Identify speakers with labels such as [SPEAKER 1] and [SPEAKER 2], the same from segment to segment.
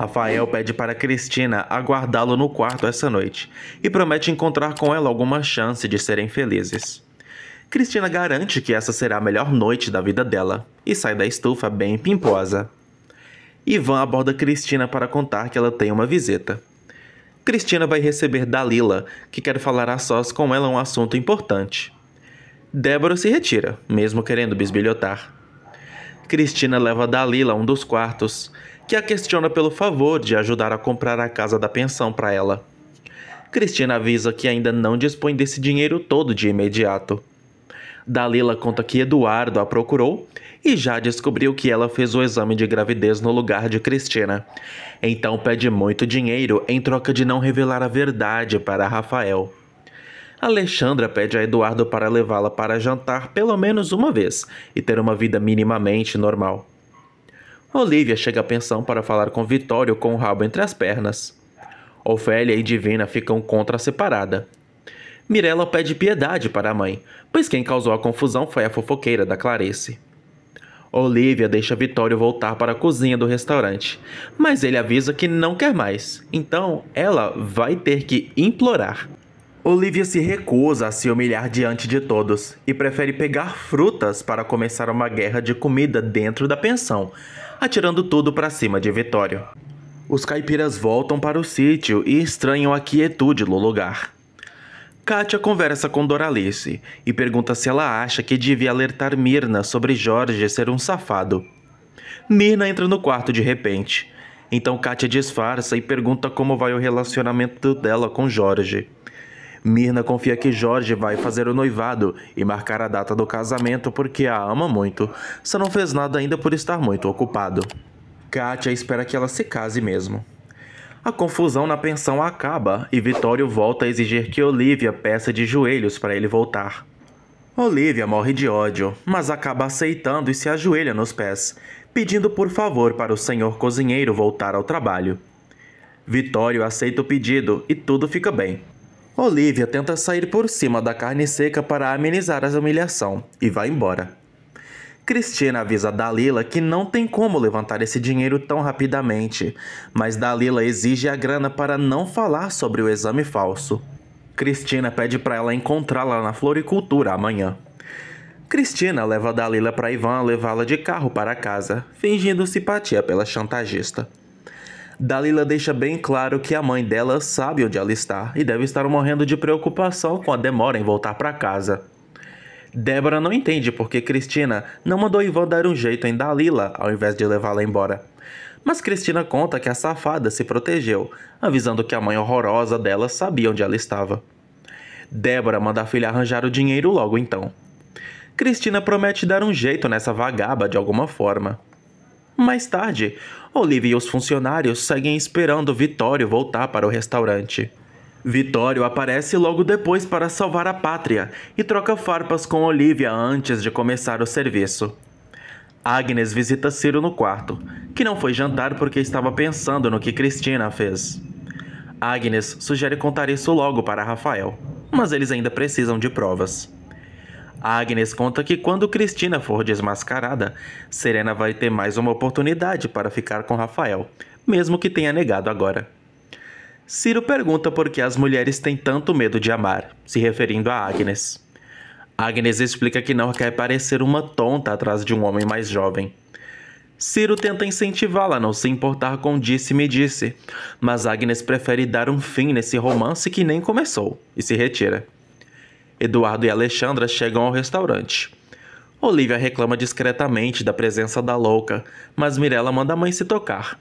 [SPEAKER 1] Rafael pede para Cristina aguardá-lo no quarto essa noite e promete encontrar com ela alguma chance de serem felizes. Cristina garante que essa será a melhor noite da vida dela e sai da estufa bem pimposa. Ivan aborda Cristina para contar que ela tem uma visita. Cristina vai receber Dalila, que quer falar a sós com ela um assunto importante. Débora se retira, mesmo querendo bisbilhotar. Cristina leva Dalila a um dos quartos que a questiona pelo favor de ajudar a comprar a casa da pensão para ela. Cristina avisa que ainda não dispõe desse dinheiro todo de imediato. Dalila conta que Eduardo a procurou e já descobriu que ela fez o exame de gravidez no lugar de Cristina. Então pede muito dinheiro em troca de não revelar a verdade para Rafael. Alexandra pede a Eduardo para levá-la para jantar pelo menos uma vez e ter uma vida minimamente normal. Olivia chega à pensão para falar com Vitório com o rabo entre as pernas. Ofélia e Divina ficam contra a separada. Mirella pede piedade para a mãe, pois quem causou a confusão foi a fofoqueira da Clarice. Olivia deixa Vitório voltar para a cozinha do restaurante, mas ele avisa que não quer mais, então ela vai ter que implorar. Olivia se recusa a se humilhar diante de todos e prefere pegar frutas para começar uma guerra de comida dentro da pensão, atirando tudo para cima de Vitório. Os caipiras voltam para o sítio e estranham a quietude no lugar. Kátia conversa com Doralice e pergunta se ela acha que devia alertar Mirna sobre Jorge ser um safado. Mirna entra no quarto de repente. Então Kátia disfarça e pergunta como vai o relacionamento dela com Jorge. Mirna confia que Jorge vai fazer o noivado e marcar a data do casamento porque a ama muito, só não fez nada ainda por estar muito ocupado. Kátia espera que ela se case mesmo. A confusão na pensão acaba e Vitório volta a exigir que Olivia peça de joelhos para ele voltar. Olivia morre de ódio, mas acaba aceitando e se ajoelha nos pés, pedindo por favor para o senhor cozinheiro voltar ao trabalho. Vitório aceita o pedido e tudo fica bem. Olivia tenta sair por cima da carne seca para amenizar a humilhação e vai embora. Cristina avisa Dalila que não tem como levantar esse dinheiro tão rapidamente, mas Dalila exige a grana para não falar sobre o exame falso. Cristina pede para ela encontrá-la na floricultura amanhã. Cristina leva Dalila para Ivan levá-la de carro para casa, fingindo simpatia pela chantagista. Dalila deixa bem claro que a mãe dela sabe onde ela está e deve estar morrendo de preocupação com a demora em voltar para casa. Débora não entende porque Cristina não mandou Ivan dar um jeito em Dalila ao invés de levá-la embora. Mas Cristina conta que a safada se protegeu, avisando que a mãe horrorosa dela sabia onde ela estava. Débora manda a filha arranjar o dinheiro logo então. Cristina promete dar um jeito nessa vagaba de alguma forma. Mais tarde, Olivia e os funcionários seguem esperando Vitório voltar para o restaurante. Vitório aparece logo depois para salvar a pátria e troca farpas com Olivia antes de começar o serviço. Agnes visita Ciro no quarto, que não foi jantar porque estava pensando no que Cristina fez. Agnes sugere contar isso logo para Rafael, mas eles ainda precisam de provas. Agnes conta que quando Cristina for desmascarada, Serena vai ter mais uma oportunidade para ficar com Rafael, mesmo que tenha negado agora. Ciro pergunta por que as mulheres têm tanto medo de amar, se referindo a Agnes. Agnes explica que não quer parecer uma tonta atrás de um homem mais jovem. Ciro tenta incentivá-la a não se importar com disse-me disse, mas Agnes prefere dar um fim nesse romance que nem começou e se retira. Eduardo e Alexandra chegam ao restaurante. Olivia reclama discretamente da presença da louca, mas Mirella manda a mãe se tocar.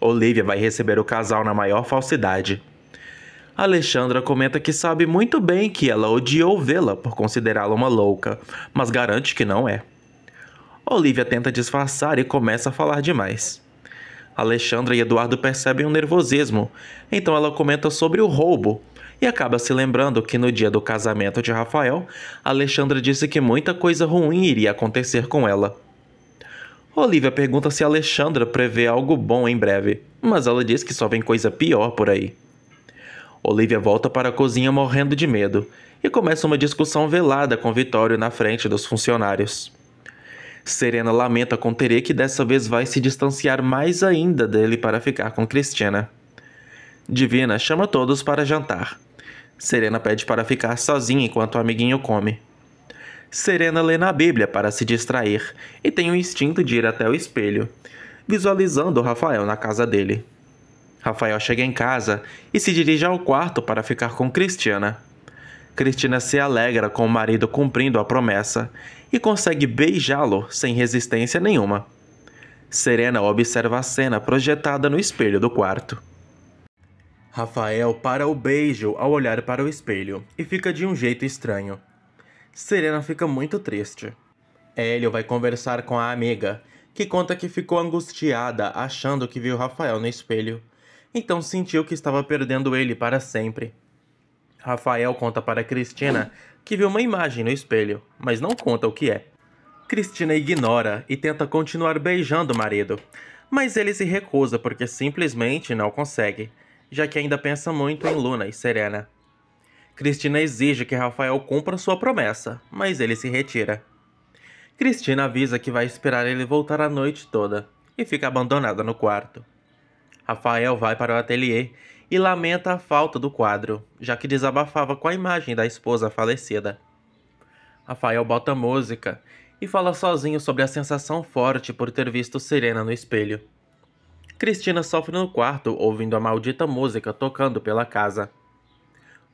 [SPEAKER 1] Olivia vai receber o casal na maior falsidade. Alexandra comenta que sabe muito bem que ela odiou vê-la por considerá-la uma louca, mas garante que não é. Olivia tenta disfarçar e começa a falar demais. Alexandra e Eduardo percebem um nervosismo, então ela comenta sobre o roubo, e acaba se lembrando que no dia do casamento de Rafael, Alexandra disse que muita coisa ruim iria acontecer com ela. Olivia pergunta se Alexandra prevê algo bom em breve, mas ela diz que só vem coisa pior por aí. Olivia volta para a cozinha morrendo de medo e começa uma discussão velada com Vitório na frente dos funcionários. Serena lamenta com Tere que dessa vez vai se distanciar mais ainda dele para ficar com Cristina. Divina chama todos para jantar. Serena pede para ficar sozinha enquanto o amiguinho come. Serena lê na Bíblia para se distrair e tem o instinto de ir até o espelho, visualizando Rafael na casa dele. Rafael chega em casa e se dirige ao quarto para ficar com Cristina. Cristina se alegra com o marido cumprindo a promessa e consegue beijá-lo sem resistência nenhuma. Serena observa a cena projetada no espelho do quarto. Rafael para o beijo ao olhar para o espelho e fica de um jeito estranho. Serena fica muito triste. Hélio vai conversar com a amiga, que conta que ficou angustiada achando que viu Rafael no espelho, então sentiu que estava perdendo ele para sempre. Rafael conta para Cristina que viu uma imagem no espelho, mas não conta o que é. Cristina ignora e tenta continuar beijando o marido, mas ele se recusa porque simplesmente não consegue já que ainda pensa muito em Luna e Serena. Cristina exige que Rafael cumpra sua promessa, mas ele se retira. Cristina avisa que vai esperar ele voltar a noite toda e fica abandonada no quarto. Rafael vai para o ateliê e lamenta a falta do quadro, já que desabafava com a imagem da esposa falecida. Rafael bota música e fala sozinho sobre a sensação forte por ter visto Serena no espelho. Cristina sofre no quarto ouvindo a maldita música tocando pela casa.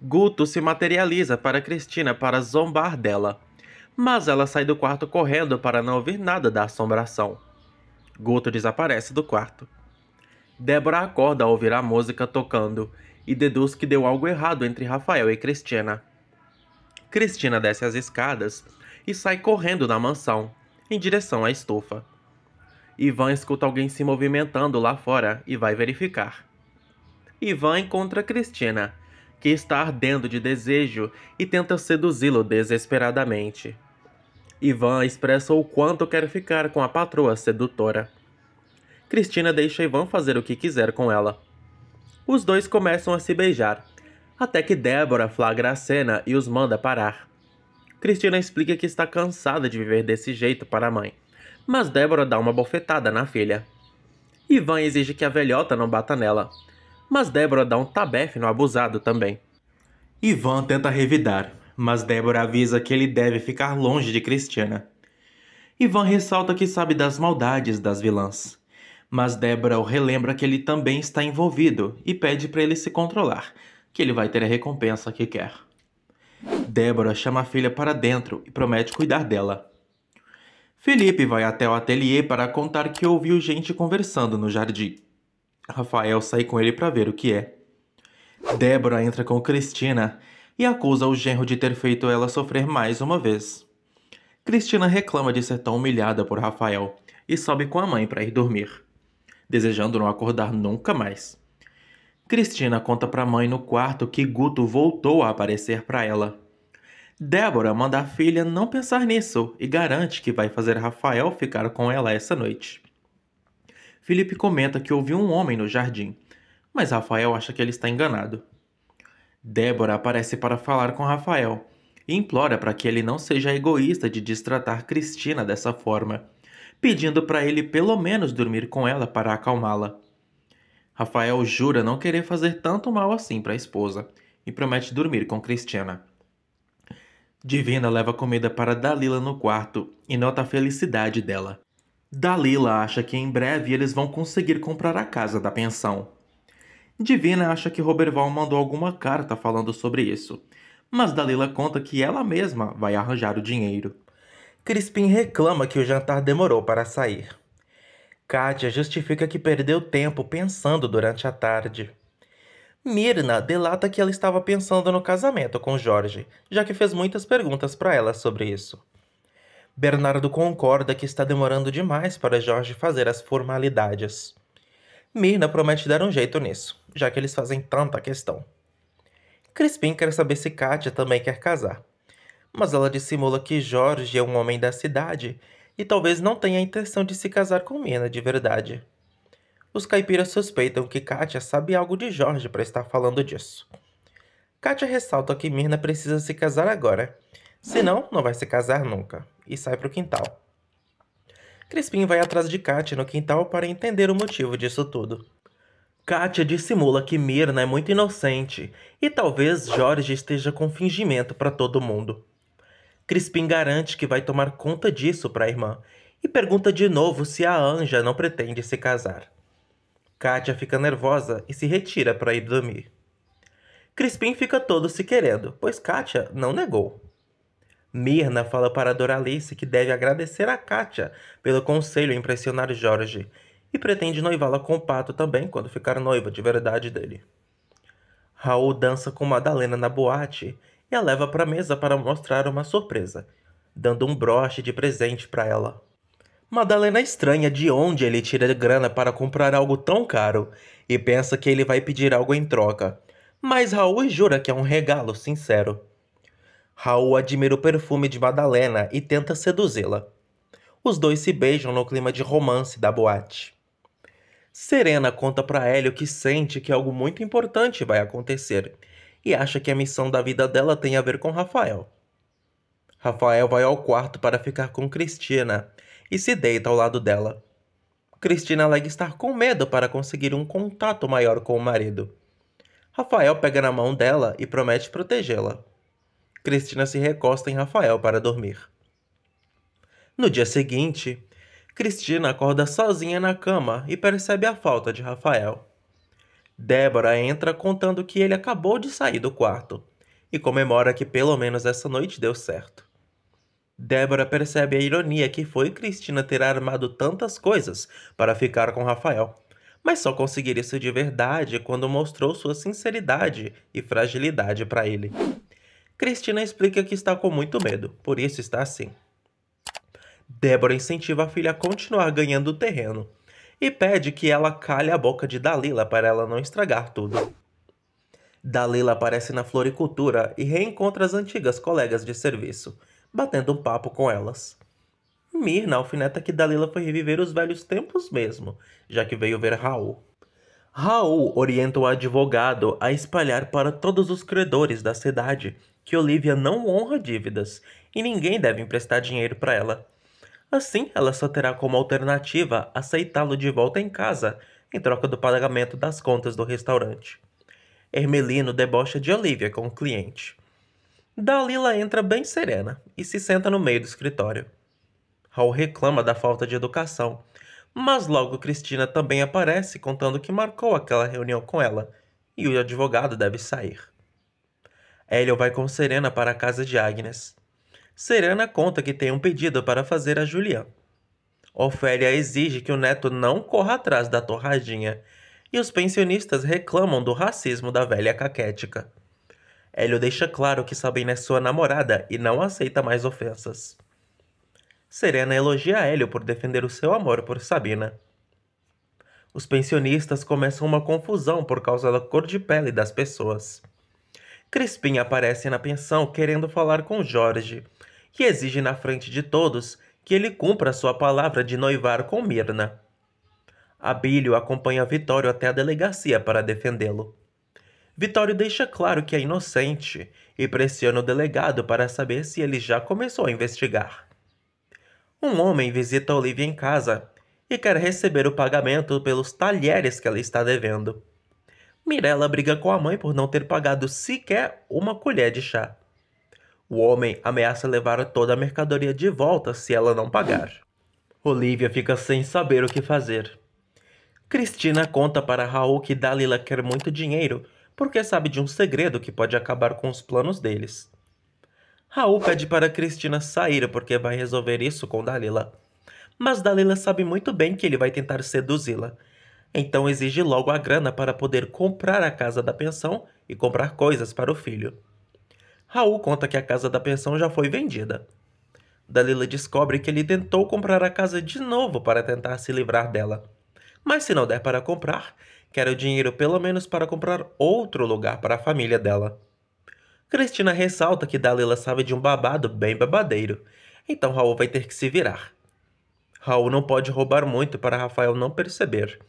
[SPEAKER 1] Guto se materializa para Cristina para zombar dela, mas ela sai do quarto correndo para não ouvir nada da assombração. Guto desaparece do quarto. Débora acorda ao ouvir a música tocando e deduz que deu algo errado entre Rafael e Cristina. Cristina desce as escadas e sai correndo da mansão, em direção à estufa. Ivan escuta alguém se movimentando lá fora e vai verificar. Ivan encontra Cristina, que está ardendo de desejo e tenta seduzi-lo desesperadamente. Ivan expressa o quanto quer ficar com a patroa sedutora. Cristina deixa Ivan fazer o que quiser com ela. Os dois começam a se beijar, até que Débora flagra a cena e os manda parar. Cristina explica que está cansada de viver desse jeito para a mãe mas Débora dá uma bofetada na filha. Ivan exige que a velhota não bata nela, mas Débora dá um tabefe no abusado também. Ivan tenta revidar, mas Débora avisa que ele deve ficar longe de Cristiana. Ivan ressalta que sabe das maldades das vilãs, mas Débora o relembra que ele também está envolvido e pede para ele se controlar, que ele vai ter a recompensa que quer. Débora chama a filha para dentro e promete cuidar dela. Felipe vai até o ateliê para contar que ouviu gente conversando no jardim. Rafael sai com ele para ver o que é. Débora entra com Cristina e acusa o genro de ter feito ela sofrer mais uma vez. Cristina reclama de ser tão humilhada por Rafael e sobe com a mãe para ir dormir, desejando não acordar nunca mais. Cristina conta para a mãe no quarto que Guto voltou a aparecer para ela Débora manda a filha não pensar nisso e garante que vai fazer Rafael ficar com ela essa noite. Felipe comenta que ouviu um homem no jardim, mas Rafael acha que ele está enganado. Débora aparece para falar com Rafael e implora para que ele não seja egoísta de destratar Cristina dessa forma, pedindo para ele pelo menos dormir com ela para acalmá-la. Rafael jura não querer fazer tanto mal assim para a esposa e promete dormir com Cristina. Divina leva comida para Dalila no quarto e nota a felicidade dela. Dalila acha que em breve eles vão conseguir comprar a casa da pensão. Divina acha que Roberval mandou alguma carta falando sobre isso, mas Dalila conta que ela mesma vai arranjar o dinheiro. Crispim reclama que o jantar demorou para sair. Kátia justifica que perdeu tempo pensando durante a tarde. Mirna delata que ela estava pensando no casamento com Jorge, já que fez muitas perguntas para ela sobre isso. Bernardo concorda que está demorando demais para Jorge fazer as formalidades. Mirna promete dar um jeito nisso, já que eles fazem tanta questão. Crispim quer saber se Kátia também quer casar, mas ela dissimula que Jorge é um homem da cidade e talvez não tenha a intenção de se casar com Mirna de verdade os caipiras suspeitam que Kátia sabe algo de Jorge para estar falando disso. Kátia ressalta que Mirna precisa se casar agora, senão hum. não vai se casar nunca, e sai para o quintal. Crispim vai atrás de Kátia no quintal para entender o motivo disso tudo. Kátia dissimula que Mirna é muito inocente e talvez Jorge esteja com fingimento para todo mundo. Crispim garante que vai tomar conta disso para a irmã e pergunta de novo se a Anja não pretende se casar. Kátia fica nervosa e se retira para ir dormir. Crispim fica todo se querendo, pois Kátia não negou. Mirna fala para Doralice que deve agradecer a Kátia pelo conselho em impressionar Jorge e pretende noivá-la com o Pato também quando ficar noiva de verdade dele. Raul dança com Madalena na boate e a leva para a mesa para mostrar uma surpresa, dando um broche de presente para ela. Madalena é estranha de onde ele tira grana para comprar algo tão caro e pensa que ele vai pedir algo em troca, mas Raul jura que é um regalo sincero. Raul admira o perfume de Madalena e tenta seduzi-la. Os dois se beijam no clima de romance da boate. Serena conta para Hélio que sente que algo muito importante vai acontecer e acha que a missão da vida dela tem a ver com Rafael. Rafael vai ao quarto para ficar com Cristina e se deita ao lado dela. Cristina alega estar com medo para conseguir um contato maior com o marido. Rafael pega na mão dela e promete protegê-la. Cristina se recosta em Rafael para dormir. No dia seguinte, Cristina acorda sozinha na cama e percebe a falta de Rafael. Débora entra contando que ele acabou de sair do quarto e comemora que pelo menos essa noite deu certo. Débora percebe a ironia que foi Cristina ter armado tantas coisas para ficar com Rafael, mas só conseguiria isso de verdade quando mostrou sua sinceridade e fragilidade para ele. Cristina explica que está com muito medo, por isso está assim. Débora incentiva a filha a continuar ganhando terreno e pede que ela calhe a boca de Dalila para ela não estragar tudo. Dalila aparece na floricultura e reencontra as antigas colegas de serviço, batendo um papo com elas. Mirna alfineta que Dalila foi reviver os velhos tempos mesmo, já que veio ver Raul. Raul orienta o advogado a espalhar para todos os credores da cidade que Olivia não honra dívidas e ninguém deve emprestar dinheiro para ela. Assim, ela só terá como alternativa aceitá-lo de volta em casa em troca do pagamento das contas do restaurante. Hermelino debocha de Olivia com o cliente. Dalila entra bem serena e se senta no meio do escritório. Raul reclama da falta de educação, mas logo Cristina também aparece contando que marcou aquela reunião com ela e o advogado deve sair. Hélio vai com Serena para a casa de Agnes. Serena conta que tem um pedido para fazer a Julian. Ofélia exige que o neto não corra atrás da torradinha e os pensionistas reclamam do racismo da velha caquética. Hélio deixa claro que Sabina é sua namorada e não aceita mais ofensas. Serena elogia Hélio por defender o seu amor por Sabina. Os pensionistas começam uma confusão por causa da cor de pele das pessoas. Crispim aparece na pensão querendo falar com Jorge que exige na frente de todos que ele cumpra sua palavra de noivar com Mirna. Abílio acompanha Vitório até a delegacia para defendê-lo. Vitório deixa claro que é inocente e pressiona o delegado para saber se ele já começou a investigar. Um homem visita Olivia em casa e quer receber o pagamento pelos talheres que ela está devendo. Mirella briga com a mãe por não ter pagado sequer uma colher de chá. O homem ameaça levar toda a mercadoria de volta se ela não pagar. Olivia fica sem saber o que fazer. Cristina conta para Raul que Dalila quer muito dinheiro porque sabe de um segredo que pode acabar com os planos deles. Raul pede para Cristina sair porque vai resolver isso com Dalila. Mas Dalila sabe muito bem que ele vai tentar seduzi-la. Então exige logo a grana para poder comprar a casa da pensão e comprar coisas para o filho. Raul conta que a casa da pensão já foi vendida. Dalila descobre que ele tentou comprar a casa de novo para tentar se livrar dela. Mas se não der para comprar, Quero dinheiro pelo menos para comprar outro lugar para a família dela. Cristina ressalta que Dalila sabe de um babado bem babadeiro, então Raul vai ter que se virar. Raul não pode roubar muito para Rafael não perceber,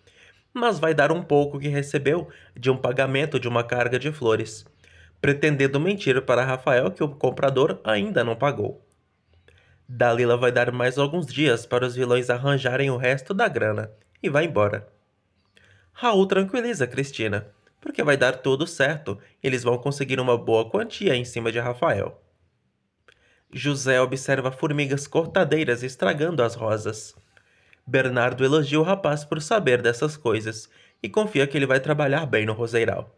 [SPEAKER 1] mas vai dar um pouco que recebeu de um pagamento de uma carga de flores, pretendendo mentir para Rafael que o comprador ainda não pagou. Dalila vai dar mais alguns dias para os vilões arranjarem o resto da grana e vai embora. Raul tranquiliza Cristina, porque vai dar tudo certo, eles vão conseguir uma boa quantia em cima de Rafael. José observa formigas cortadeiras estragando as rosas. Bernardo elogia o rapaz por saber dessas coisas e confia que ele vai trabalhar bem no Roseiral.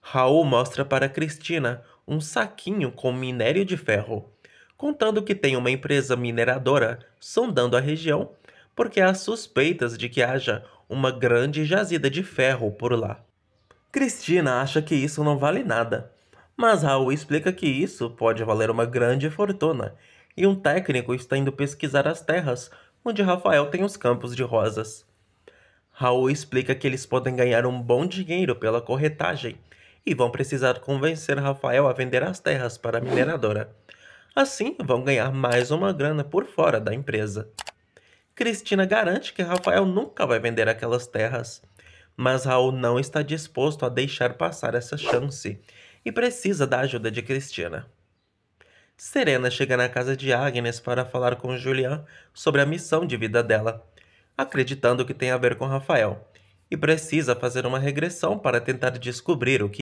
[SPEAKER 1] Raul mostra para Cristina um saquinho com minério de ferro, contando que tem uma empresa mineradora sondando a região porque há suspeitas de que haja uma grande jazida de ferro por lá. Cristina acha que isso não vale nada, mas Raul explica que isso pode valer uma grande fortuna, e um técnico está indo pesquisar as terras onde Rafael tem os campos de rosas. Raul explica que eles podem ganhar um bom dinheiro pela corretagem e vão precisar convencer Rafael a vender as terras para a mineradora. Assim, vão ganhar mais uma grana por fora da empresa. Cristina garante que Rafael nunca vai vender aquelas terras, mas Raul não está disposto a deixar passar essa chance e precisa da ajuda de Cristina. Serena chega na casa de Agnes para falar com Julian sobre a missão de vida dela, acreditando que tem a ver com Rafael, e precisa fazer uma regressão para tentar descobrir o que